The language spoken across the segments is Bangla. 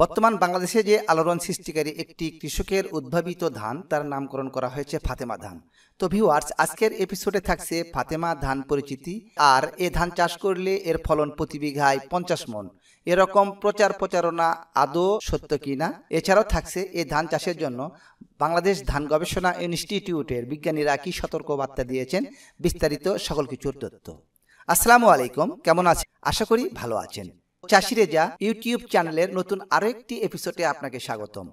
বর্তমান বাংলাদেশে যে আলোড়ন সৃষ্টিকারী একটি কৃষকের উদ্ভাবিত ধান তার নামকরণ করা হয়েছে ফাতেমা ধান তো ভিউয়ার্স আজকের এপিসোডে থাকছে ফাতেমা ধান পরিচিতি আর এ ধান চাষ করলে এর ফলন প্রতি বিঘায় পঞ্চাশ মন এরকম প্রচার প্রচারণা আদৌ সত্য কিনা এছাড়াও থাকছে এ ধান চাষের জন্য বাংলাদেশ ধান গবেষণা ইনস্টিটিউটের বিজ্ঞানীরা কি সতর্কবার্তা দিয়েছেন বিস্তারিত সকল কিছুর তথ্য আসসালামু আলাইকুম কেমন আছেন আশা করি ভালো আছেন চাষি রেজা ইউটিউব চ্যানেলের নতুন আরও একটি এপিসোডে আপনাকে স্বাগতম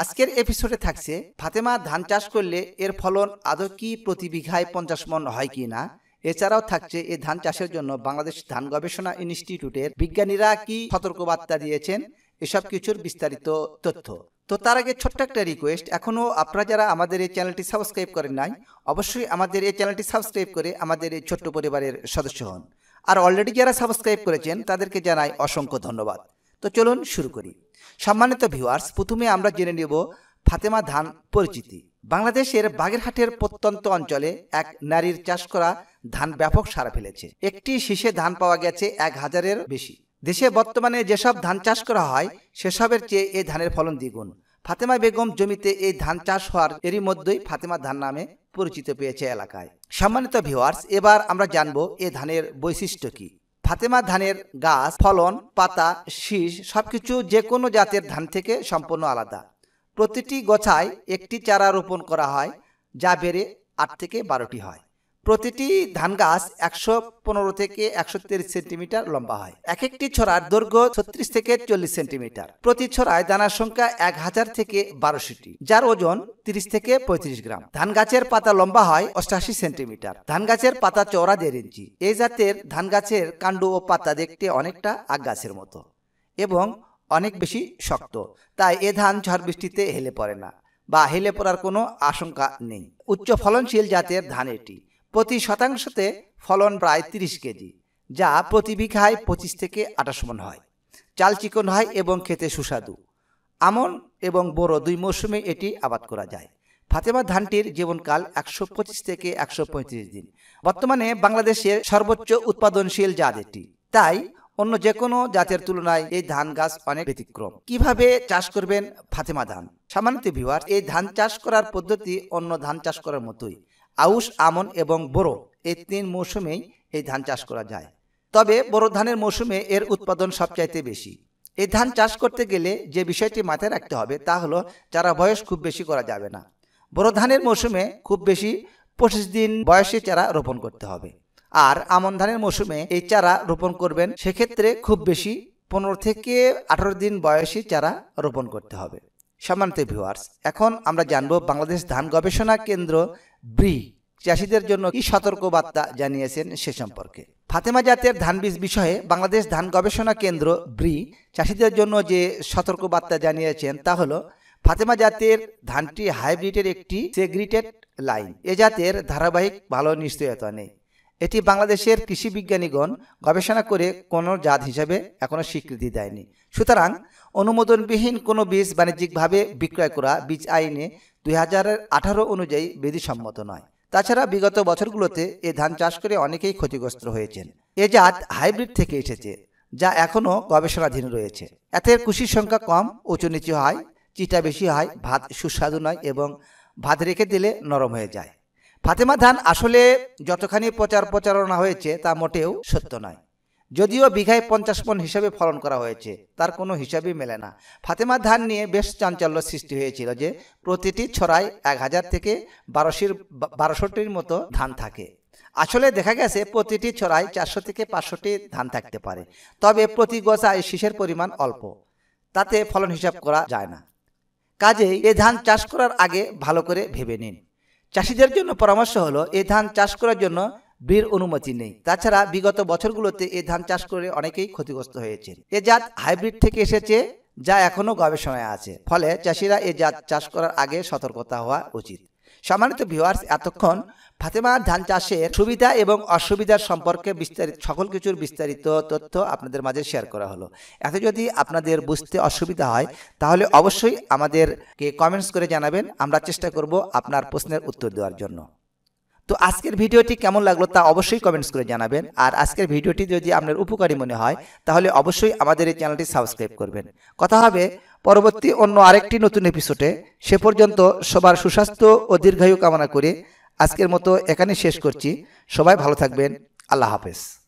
আজকের এপিসোডে থাকছে ফাতেমা ধান চাষ করলে এর ফলন আদৌ কি প্রতি বিঘায় পঞ্চাশ মন হয় কি না এছাড়াও থাকছে এই ধান চাষের জন্য বাংলাদেশ ধান গবেষণা ইনস্টিটিউটের বিজ্ঞানীরা কি সতর্কবার্তা দিয়েছেন এসব কিছুর বিস্তারিত তথ্য তো তার আগে ছোট্ট একটা রিকোয়েস্ট এখনও আপনারা যারা আমাদের এই চ্যানেলটি সাবস্ক্রাইব করেন নাই অবশ্যই আমাদের এই চ্যানেলটি সাবস্ক্রাইব করে আমাদের এই ছোট্ট পরিবারের সদস্য হন আর অলরেডি যারা সাবস্ক্রাইব করেছেন তাদেরকে জানাই অসংখ্য ধন্যবাদ তো চলুন শুরু করি সম্মানিত ভিউয়ার্স প্রথমে আমরা জেনে নেব ফাতেমা ধান পরিচিতি বাংলাদেশের বাগেরহাটের প্রত্যন্ত অঞ্চলে এক নারীর চাষ করা ধান ব্যাপক সারা ফেলেছে একটি শীষে ধান পাওয়া গেছে এক হাজারের বেশি দেশে বর্তমানে যেসব ধান চাষ করা হয় সেসবের চেয়ে এ ধানের ফলন দ্বিগুণ ফাতেমা বেগম জমিতে এই ধান চাষ হওয়ার এরই মধ্যেই ফাতেমা ধান নামে পরিচিত পেয়েছে এলাকায় সম্মানিত ভিওয়ার্স এবার আমরা জানব এ ধানের বৈশিষ্ট্য কি ফাতেমা ধানের গাছ ফলন পাতা শীষ সবকিছু যে কোনো জাতের ধান থেকে সম্পূর্ণ আলাদা প্রতিটি গোছায় একটি চারা রোপণ করা হয় যা বেড়ে আট থেকে বারোটি হয় প্রতিটি ধান গাছ একশো পনেরো থেকে একশো তিরিশ সেন্টিমিটার লম্বা হয় এক একটি ছড়ার দৈর্ঘ্য ছত্রিশ থেকে চল্লিশ সেন্টিমিটার প্রতি ছড়ায় দানার সংখ্যা এক হাজার থেকে বারোশোটি যার ওজন তিরিশ থেকে পঁয়ত্রিশ গ্রাম ধান গাছের পাতা লম্বা হয় অষ্টাশি সেন্টিমিটার ধান গাছের পাতা চওড়া দেড় ইঞ্চি এই জাতের ধান গাছের কাণ্ড ও পাতা দেখতে অনেকটা আগ গাছের মতো এবং অনেক বেশি শক্ত তাই এ ধান ঝড় বৃষ্টিতে হেলে পড়ে না বা হেলে পড়ার কোনো আশঙ্কা নেই উচ্চ ফলনশীল জাতের ধান এটি প্রতি শতাংশতে ফলন প্রায় তিরিশ কেজি যা প্রতি বিঘায় পঁচিশ থেকে আঠাশ মন হয় চাল চিকন হয় এবং খেতে সুস্বাদু আমন এবং বোরো দুই মৌসুমে এটি আবাদ করা যায় ফাতেমা ধানটির জীবনকাল একশো পঁচিশ থেকে একশো পঁয়ত্রিশ দিন বর্তমানে বাংলাদেশের সর্বোচ্চ উৎপাদনশীল জাত এটি তাই অন্য যে কোনো জাতের তুলনায় এই ধান গাছ অনেক ব্যতিক্রম কিভাবে চাষ করবেন ফাতেমা ধান সামান্য ভিওয়ার এই ধান চাষ করার পদ্ধতি অন্য ধান চাষ করার মতোই আউশ আমন এবং বোরো এই তিন মৌসুমেই এই ধান চাষ করা যায় তবে বোরো ধানের মৌসুমে এর উৎপাদন সবচাইতে বেশি এই ধান চাষ করতে গেলে যে বিষয়টি মাথায় রাখতে হবে তা হলো চারা বয়স খুব বেশি করা যাবে না বোরো ধানের মৌসুমে খুব বেশি পঁচিশ দিন বয়সে চারা রোপণ করতে হবে আর আমন ধানের মৌসুমে এই চারা রোপণ করবেন সেক্ষেত্রে খুব বেশি পনেরো থেকে আঠারো দিন বয়সী চারা রোপণ করতে হবে সম্মানিত ভিউয়ার্স এখন আমরা জানব বাংলাদেশ ধান গবেষণা কেন্দ্র ব্রি চাষিদের জন্য কি সতর্কবার্তা জানিয়েছেন সে সম্পর্কে ফাতেমা জাতের ধান বীজ বিষয়ে বাংলাদেশ ধান গবেষণা কেন্দ্র ব্রি চাষিদের জন্য যে সতর্কবার্তা জানিয়েছেন তা হলো ফাতেমা জাতের ধানটি হাইব্রিডের একটি সেগ্রিটেড লাইন এ জাতের ধারাবাহিক ভালো নিশ্চয়তা নেই এটি বাংলাদেশের কৃষি বিজ্ঞানীগণ গবেষণা করে কোনো জাত হিসাবে এখনও স্বীকৃতি দেয়নি সুতরাং অনুমোদনবিহীন কোনো বীজ বাণিজ্যিকভাবে বিক্রয় করা বীজ আইনে দুই হাজারের আঠারো অনুযায়ী বিধিসম্মত নয় তাছাড়া বিগত বছরগুলোতে এ ধান চাষ করে অনেকেই ক্ষতিগ্রস্ত হয়েছেন এ জাত হাইব্রিড থেকে এসেছে যা এখনও গবেষণাধীন রয়েছে এতে কুশির সংখ্যা কম উঁচু নিচু হয় চিটা বেশি হয় ভাত সুস্বাদু নয় এবং ভাত রেখে দিলে নরম হয়ে যায় ফাতেমা ধান আসলে যতখানি প্রচার প্রচারণা হয়েছে তা মোটেও সত্য নয় যদিও বিঘায় পঞ্চাশ মন হিসাবে ফলন করা হয়েছে তার কোনো হিসাবই মেলে না ফাতেমা ধান নিয়ে বেশ চাঞ্চল্য সৃষ্টি হয়েছিল যে প্রতিটি ছড়ায় এক হাজার থেকে বারোশির বারোশোটির মতো ধান থাকে আসলে দেখা গেছে প্রতিটি ছড়ায় চারশো থেকে পাঁচশোটি ধান থাকতে পারে তবে প্রতি গোসায় শীষের পরিমাণ অল্প তাতে ফলন হিসাব করা যায় না কাজেই এ ধান চাষ করার আগে ভালো করে ভেবে নিন চাষিদের জন্য পরামর্শ হলো এ ধান চাষ করার জন্য বীর অনুমতি নেই তাছাড়া বিগত বছরগুলোতে এ ধান চাষ করে অনেকেই ক্ষতিগ্রস্ত হয়েছে এ জাত হাইব্রিড থেকে এসেছে যা এখনও গবেষণায় আছে ফলে চাষিরা এ জাত চাষ করার আগে সতর্কতা হওয়া উচিত সম্মানিত ভিওয়ার্স এতক্ষণ ফাতেমার ধান চাষের সুবিধা এবং অসুবিধার সম্পর্কে বিস্তারিত সকল কিছুর বিস্তারিত তথ্য আপনাদের মাঝে শেয়ার করা হলো এত যদি আপনাদের বুঝতে অসুবিধা হয় তাহলে অবশ্যই আমাদেরকে কমেন্টস করে জানাবেন আমরা চেষ্টা করব আপনার প্রশ্নের উত্তর দেওয়ার জন্য তো আজকের ভিডিওটি কেমন লাগলো তা অবশ্যই কমেন্টস করে জানাবেন আর আজকের ভিডিওটি যদি আপনার উপকারী মনে হয় তাহলে অবশ্যই আমাদের এই চ্যানেলটি সাবস্ক্রাইব করবেন কথা হবে পরবর্তী অন্য আরেকটি নতুন এপিসোডে সে পর্যন্ত সবার সুস্বাস্থ্য ও দীর্ঘায়ু কামনা করে আজকের মতো এখানে শেষ করছি সবাই ভালো থাকবেন আল্লাহ হাফেজ